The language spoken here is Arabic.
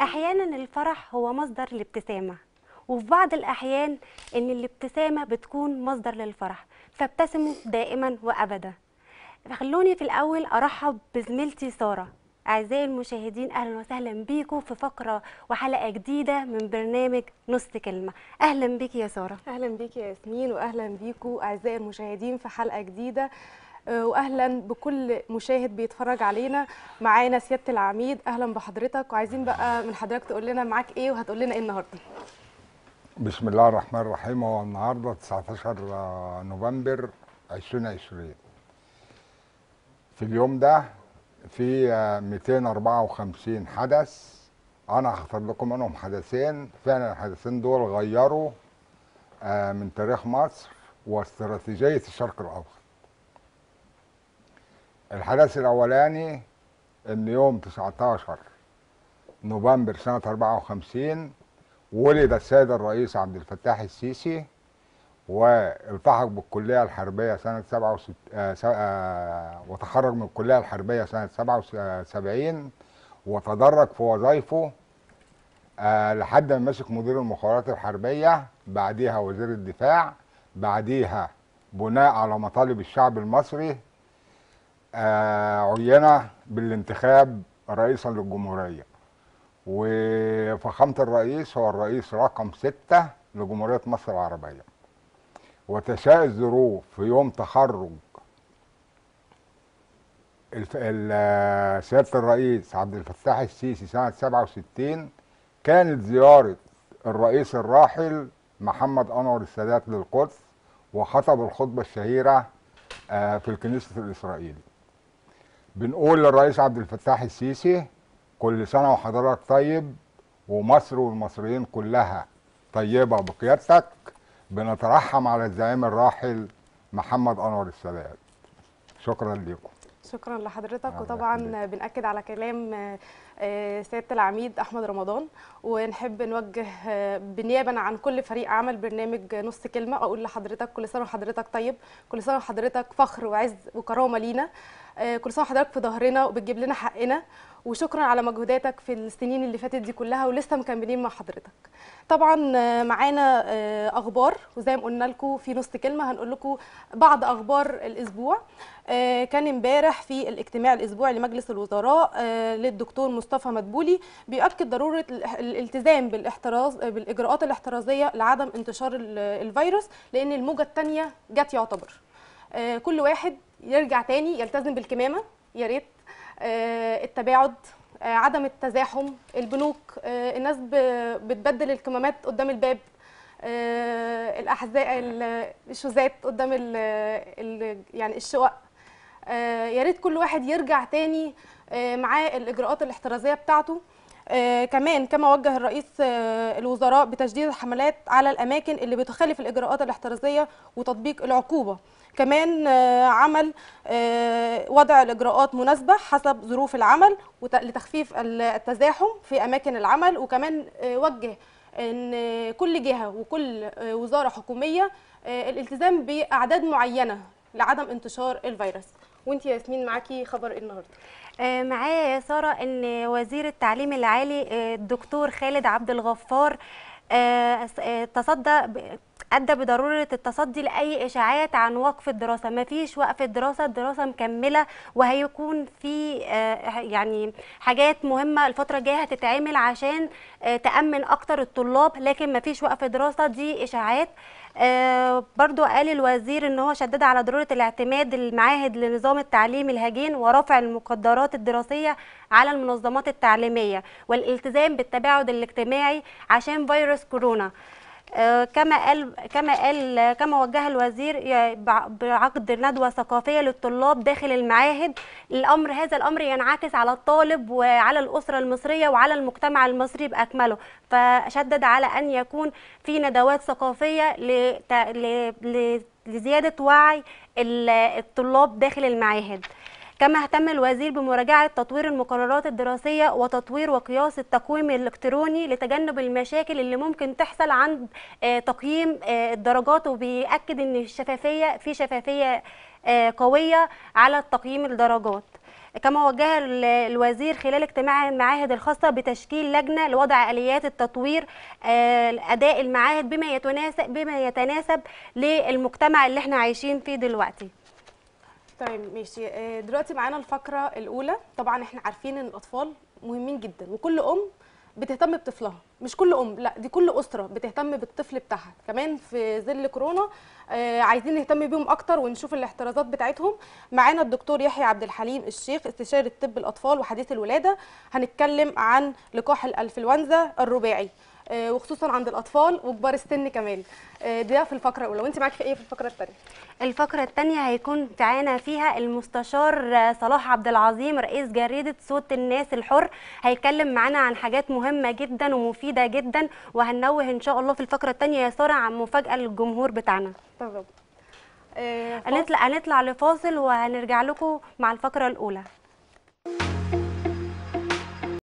احيانا الفرح هو مصدر الابتسامه وفي بعض الاحيان ان الابتسامه بتكون مصدر للفرح فابتسموا دائما وابدا خلوني في الاول ارحب بزميلتي ساره اعزائي المشاهدين اهلا وسهلا بيكم في فقره وحلقه جديده من برنامج نص كلمه اهلا بيك يا ساره اهلا بيك يا ياسمين واهلا بيكم اعزائي المشاهدين في حلقه جديده آه، واهلا بكل مشاهد بيتفرج علينا معانا سياده العميد اهلا بحضرتك وعايزين بقى من حضرتك تقول لنا معاك ايه وهتقول لنا ايه النهارده بسم الله الرحمن الرحيم هو النهارده 19 نوفمبر 2020 في اليوم ده في 254 حدث انا هختار لكم منهم حدثين فعلا الحدثين دول غيروا آه، من تاريخ مصر واستراتيجيه الشرق الاوسط الحدث الأولاني إن يوم 19 نوفمبر سنة 54 ولد السيد الرئيس عبد الفتاح السيسي والتحق بالكلية الحربية سنة 67 آه، آه، وتخرج من الكلية الحربية سنة 77 آه، وتدرج في وظائفه لحد ما مسك مدير المخابرات الحربية بعديها وزير الدفاع بعديها بناء على مطالب الشعب المصري آه، عين بالانتخاب رئيسا للجمهوريه وفخامه الرئيس هو الرئيس رقم سته لجمهوريه مصر العربيه وتشاء الظروف في يوم تخرج سياده الرئيس عبد الفتاح السيسي سنه 67 كانت زياره الرئيس الراحل محمد انور السادات للقدس وخطب الخطبه الشهيره آه، في الكنيسه الاسرائيلي بنقول للرئيس عبد الفتاح السيسي كل سنة وحضرتك طيب ومصر والمصريين كلها طيبة بقيادتك بنترحم على الزعيم الراحل محمد أنور السادات شكرا لكم شكرا لحضرتك وطبعا بنأكد على كلام آه، آه، سيادة العميد أحمد رمضان ونحب نوجه آه، بالنيابة عن كل فريق عمل برنامج نص كلمة أقول لحضرتك كل سنة وحضرتك طيب كل سنة وحضرتك فخر وعز وكرامة لينا آه، كل سنه وحضرتك في ظهرنا وبتجيب لنا حقنا وشكرا على مجهوداتك في السنين اللي فاتت دي كلها ولسه مكملين مع حضرتك طبعا آه، معانا آه، اخبار وزي ما قلنا لكم في نص كلمه هنقول لكم بعض اخبار الاسبوع كان امبارح في الاجتماع الاسبوعي لمجلس الوزراء للدكتور مصطفى مدبولي بيؤكد ضروره الالتزام بالاحتراز بالاجراءات الاحترازيه لعدم انتشار الفيروس لان الموجه الثانيه جت يعتبر كل واحد يرجع تاني يلتزم بالكمامه يا ريت آه، التباعد آه، عدم التزاحم البنوك آه، الناس بتبدل الكمامات قدام الباب الاحذاء الشوزات قدام الـ الـ يعني الشقق يا ريت كل واحد يرجع تاني معاه الاجراءات الاحترازيه بتاعته آه، كمان كما وجه الرئيس آه، الوزراء بتشديد الحملات على الأماكن اللي بتخالف الإجراءات الاحترازية وتطبيق العقوبة كمان آه، عمل وضع الإجراءات مناسبة حسب ظروف العمل لتخفيف التزاحم في أماكن العمل وكمان وجه ان كل جهه وكل وزاره حكوميه الالتزام باعداد معينه لعدم انتشار الفيروس وانت يا ياسمين معاكي خبر ايه النهارده آه، معايا يا ساره ان وزير التعليم العالي آه، الدكتور خالد عبد الغفار آه، تصدى ادى بضروره التصدي لاي اشاعات عن وقف الدراسه ما فيش وقف الدراسه الدراسه مكمله وهيكون في آه، يعني حاجات مهمه الفتره الجايه هتتعمل عشان آه، تامن اكتر الطلاب لكن ما فيش وقف دراسه دي اشاعات آه برضو قال الوزير ان هو شدد على ضروره الاعتماد المعاهد لنظام التعليم الهجين ورفع المقدرات الدراسيه على المنظمات التعليميه والالتزام بالتباعد الاجتماعي عشان فيروس كورونا آه، كما قال كما قال كما وجه الوزير بعقد ندوه ثقافيه للطلاب داخل المعاهد الامر هذا الامر ينعكس على الطالب وعلى الاسره المصريه وعلى المجتمع المصري باكمله فشدد على ان يكون في ندوات ثقافيه لزياده وعي الطلاب داخل المعاهد كما اهتم الوزير بمراجعة تطوير المقررات الدراسية وتطوير وقياس التقويم الإلكتروني لتجنب المشاكل اللي ممكن تحصل عند آه، تقييم آه، الدرجات وبيأكد أن الشفافية في شفافية آه، قوية على تقييم الدرجات كما وجه الوزير خلال اجتماع المعاهد الخاصة بتشكيل لجنة لوضع آليات التطوير أداء المعاهد بما يتناسب بما يتناسب للمجتمع اللي احنا عايشين فيه دلوقتي طيب ماشي آه، دلوقتي معانا الفقره الاولى طبعا احنا عارفين ان الاطفال مهمين جدا وكل ام بتهتم بطفلها مش كل ام لا دي كل اسره بتهتم بالطفل بتاعها كمان في ظل كورونا آه، عايزين نهتم بيهم اكتر ونشوف الاحترازات بتاعتهم معانا الدكتور يحيى عبد الحليم الشيخ استشاري طب الاطفال وحديث الولاده هنتكلم عن لقاح الانفلونزا الرباعي آه، وخصوصا عند الاطفال وكبار السن كمان آه، ده في الفقره الاولى وانت معاكي في ايه في الفقره الثانيه الفقره الثانيه هيكون معانا فيها المستشار صلاح عبد العظيم رئيس جريده صوت الناس الحر هيتكلم معانا عن حاجات مهمه جدا ومفيده جدا وهنوه ان شاء الله في الفقره الثانيه يا ساره عن مفاجاه للجمهور بتاعنا تمام آه، هنطلع هنطلع لفاصل وهنرجع لكم مع الفقره الاولى